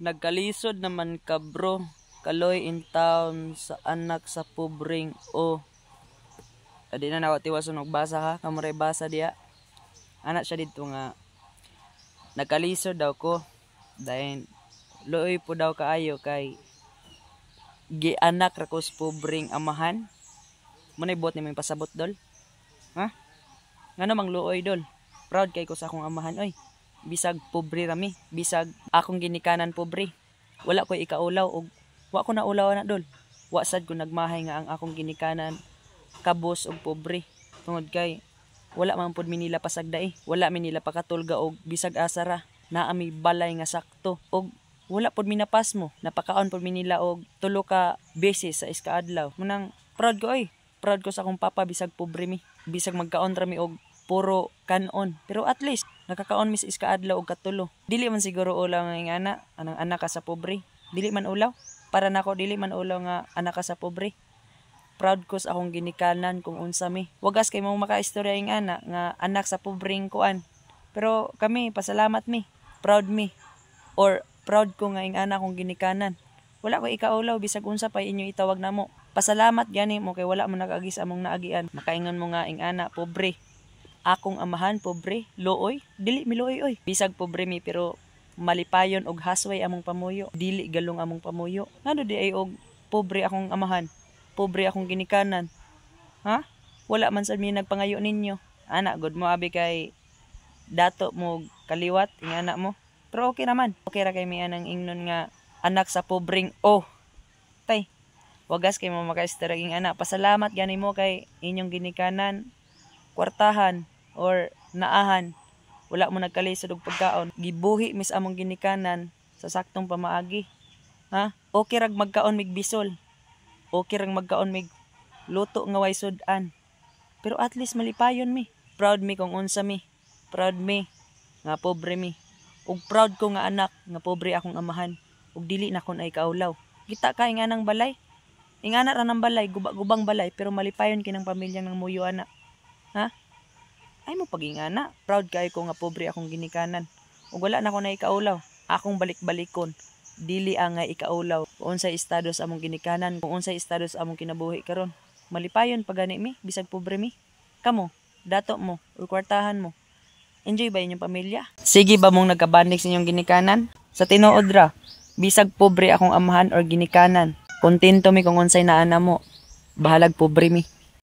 Nagkalisod naman ka bro, kaloy in town sa anak sa pubring o. Oh. Adi na nawatiwason og basa ha, kamare basa diya. Anak siya dito nga. Nagkalisod daw ko, dahil looy po daw kaayo kay gianak ra ko sa pubring amahan. Munay buot ni may pasabot dol. Ha? Nga namang luoy dol. Proud kay ko sa akong amahan oy bisag pobre rami bisag akong ginikanan pobre wala ko ikaulaw og wa ko naulaw ulaw na dol wa sad ko nagmahay nga ang akong ginikanan kabos og pobre tungod kay wala man pud minila nila pasagda eh. wala mi nila pakatulga og bisag asara naa mi balay nga sakto og wala pud mi mo napakaon pud minila og tulo ka beses sa iska adlaw munang proud ko oy proud ko sa akong papa bisag pobre mi bisag magkaon ra mi og puro kanon. Pero at least, nakakaon mis iska adlaw og katulo. Dili man siguro ulaw nga anak, anang anak ka sa pobre. Dili man ulaw. Para nako dili man ulaw nga anak ka sa pobre. Proud ko sa akong ginikanan kung unsa mi. Wagas kay mo makaistorya ing anak nga anak sa pobreng kuan. Pero kami pasalamat mi. Proud mi. Or proud ko nga ing anak kong ginikanan. Wala ko ikaulaw bisag unsa pa inyo itawag namo. Pasalamat gani mo kay wala mo nagagis among naagian. Makaingon mo nga ing anak, pobre akong amahan pobre looy dili mi looy oy bisag pobre mi pero malipayon og hasway among pamuyo dili galong among pamuyo ngano di ay og pobre akong amahan pobre akong ginikanan ha wala man sa mi nagpangayo ninyo ana god mo abi kay dato mo kaliwat ing anak mo pero okay naman okay ra kay mi anang ingnon nga anak sa pobreng oh tay wagas kay mo makaistaraging anak pasalamat gani mo kay inyong ginikanan kwartahan or naahan wala mo nagkalisod og pagkaon gibuhi mis among ginikanan sa saktong pamaagi ha okay rag magkaon mig bisol okay rag magkaon mig luto nga way sudan pero at least malipayon mi proud mi kung unsa mi proud mi nga pobre mi ug proud ko nga anak nga pobre akong amahan ug dili na kon ay kaulaw kita kay nga nang balay Ingana ra nang balay guba-gubang balay pero malipayon kinang pamilya ng muyo anak Ha? Ay mo pagingana, proud kay ko nga pobre akong ginikanan. Ug wala na ko na ikaulaw, akong balik-balikon. Dili ang nga ikaulaw kung unsay estados among ginikanan, kung unsay estados among kinabuhi karon. Malipayon pagani mi, bisag pobre mi. Kamo, dato mo, or kwartahan mo. Enjoy ba inyong pamilya? Sige ba mong nagkabandik sa inyong ginikanan? Sa tinuod ra, bisag pobre akong amahan or ginikanan. Kontento mi kung unsay naa na mo. Bahalag pobre mi.